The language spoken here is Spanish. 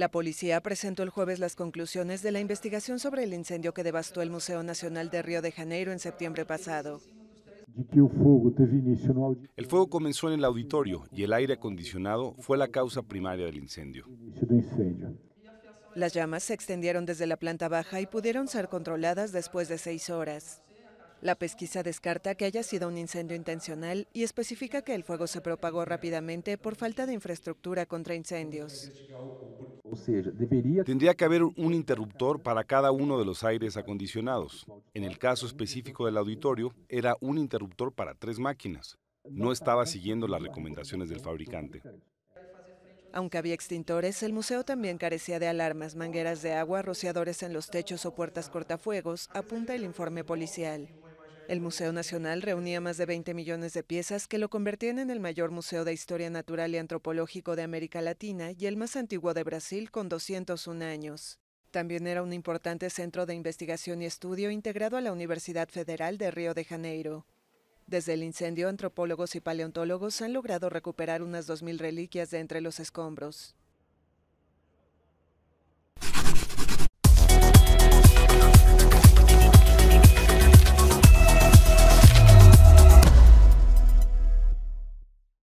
La policía presentó el jueves las conclusiones de la investigación sobre el incendio que devastó el Museo Nacional de Río de Janeiro en septiembre pasado. El fuego comenzó en el auditorio y el aire acondicionado fue la causa primaria del incendio. Las llamas se extendieron desde la planta baja y pudieron ser controladas después de seis horas. La pesquisa descarta que haya sido un incendio intencional y especifica que el fuego se propagó rápidamente por falta de infraestructura contra incendios. Tendría que haber un interruptor para cada uno de los aires acondicionados. En el caso específico del auditorio, era un interruptor para tres máquinas. No estaba siguiendo las recomendaciones del fabricante. Aunque había extintores, el museo también carecía de alarmas, mangueras de agua, rociadores en los techos o puertas cortafuegos, apunta el informe policial. El Museo Nacional reunía más de 20 millones de piezas que lo convertían en el mayor museo de historia natural y antropológico de América Latina y el más antiguo de Brasil con 201 años. También era un importante centro de investigación y estudio integrado a la Universidad Federal de Río de Janeiro. Desde el incendio, antropólogos y paleontólogos han logrado recuperar unas 2.000 reliquias de entre los escombros.